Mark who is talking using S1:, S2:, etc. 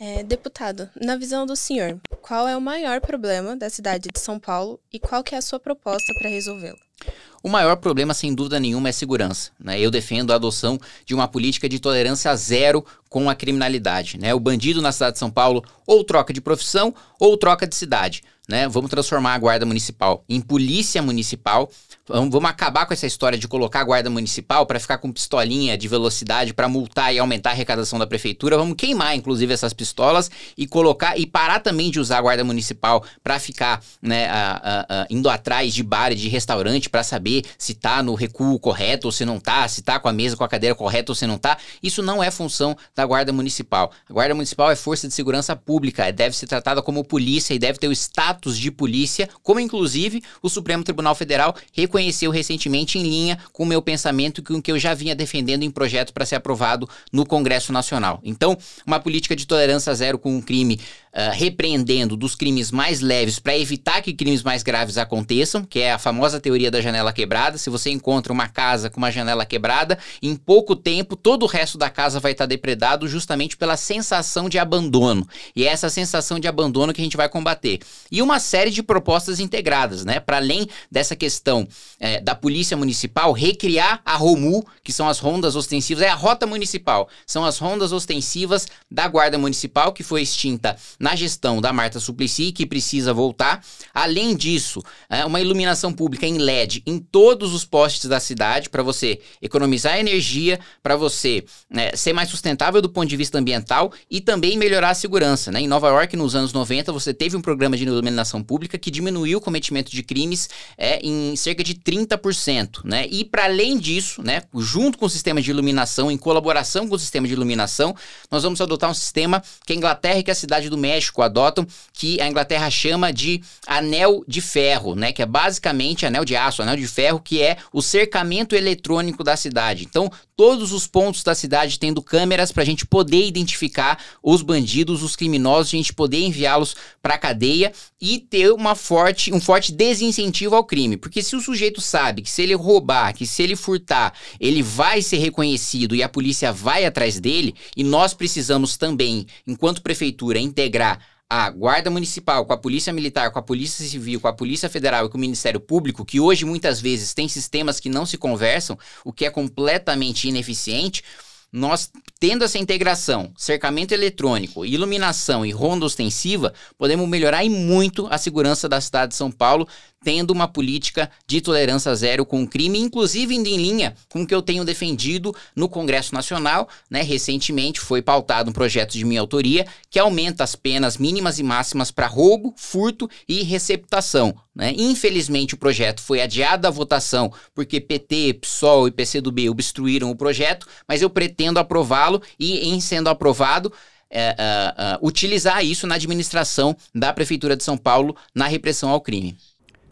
S1: É, deputado, na visão do senhor, qual é o maior problema da cidade de São Paulo e qual que é a sua proposta para resolvê-lo? O maior problema, sem dúvida nenhuma, é segurança. Né? Eu defendo a adoção de uma política de tolerância zero com a criminalidade. Né? O bandido na cidade de São Paulo ou troca de profissão ou troca de cidade né? Vamos transformar a guarda municipal em polícia municipal. Vamos acabar com essa história de colocar a guarda municipal para ficar com pistolinha de velocidade para multar e aumentar a arrecadação da prefeitura. Vamos queimar, inclusive, essas pistolas e colocar e parar também de usar a guarda municipal para ficar, né, a, a, a, indo atrás de bar e de restaurante para saber se tá no recuo correto ou se não tá, se tá com a mesa, com a cadeira correta ou se não tá. Isso não é função da guarda municipal. A guarda municipal é força de segurança pública, deve ser tratada como polícia e deve ter o status atos de polícia, como inclusive o Supremo Tribunal Federal reconheceu recentemente em linha com o meu pensamento com o que eu já vinha defendendo em projeto para ser aprovado no Congresso Nacional. Então, uma política de tolerância zero com o um crime uh, repreendendo dos crimes mais leves para evitar que crimes mais graves aconteçam, que é a famosa teoria da janela quebrada. Se você encontra uma casa com uma janela quebrada, em pouco tempo todo o resto da casa vai estar tá depredado justamente pela sensação de abandono. E é essa sensação de abandono que a gente vai combater. E uma uma série de propostas integradas, né? Para além dessa questão é, da Polícia Municipal, recriar a ROMU, que são as rondas ostensivas, é a Rota Municipal, são as rondas ostensivas da Guarda Municipal, que foi extinta na gestão da Marta Suplicy, que precisa voltar. Além disso, é, uma iluminação pública em LED em todos os postes da cidade, para você economizar energia, para você é, ser mais sustentável do ponto de vista ambiental e também melhorar a segurança, né? Em Nova York, nos anos 90, você teve um programa de iluminação iluminação pública, que diminuiu o cometimento de crimes é, em cerca de 30%. Né? E, para além disso, né, junto com o sistema de iluminação, em colaboração com o sistema de iluminação, nós vamos adotar um sistema que a Inglaterra e que a Cidade do México adotam, que a Inglaterra chama de anel de ferro, né? que é basicamente anel de aço, anel de ferro, que é o cercamento eletrônico da cidade. Então, todos os pontos da cidade tendo câmeras para a gente poder identificar os bandidos, os criminosos, a gente poder enviá-los para a cadeia. E e ter uma forte, um forte desincentivo ao crime. Porque se o sujeito sabe que se ele roubar, que se ele furtar, ele vai ser reconhecido e a polícia vai atrás dele, e nós precisamos também, enquanto prefeitura, integrar a Guarda Municipal, com a Polícia Militar, com a Polícia Civil, com a Polícia Federal e com o Ministério Público, que hoje muitas vezes tem sistemas que não se conversam, o que é completamente ineficiente, nós, tendo essa integração, cercamento eletrônico, iluminação e ronda ostensiva, podemos melhorar e muito a segurança da cidade de São Paulo, tendo uma política de tolerância zero com o crime, inclusive indo em linha com o que eu tenho defendido no Congresso Nacional. Né? Recentemente foi pautado um projeto de minha autoria que aumenta as penas mínimas e máximas para roubo, furto e receptação. Né? Infelizmente, o projeto foi adiado à votação porque PT, PSOL e PCdoB obstruíram o projeto, mas eu pretendo aprová-lo e, em sendo aprovado, é, é, é, utilizar isso na administração da Prefeitura de São Paulo na repressão ao crime.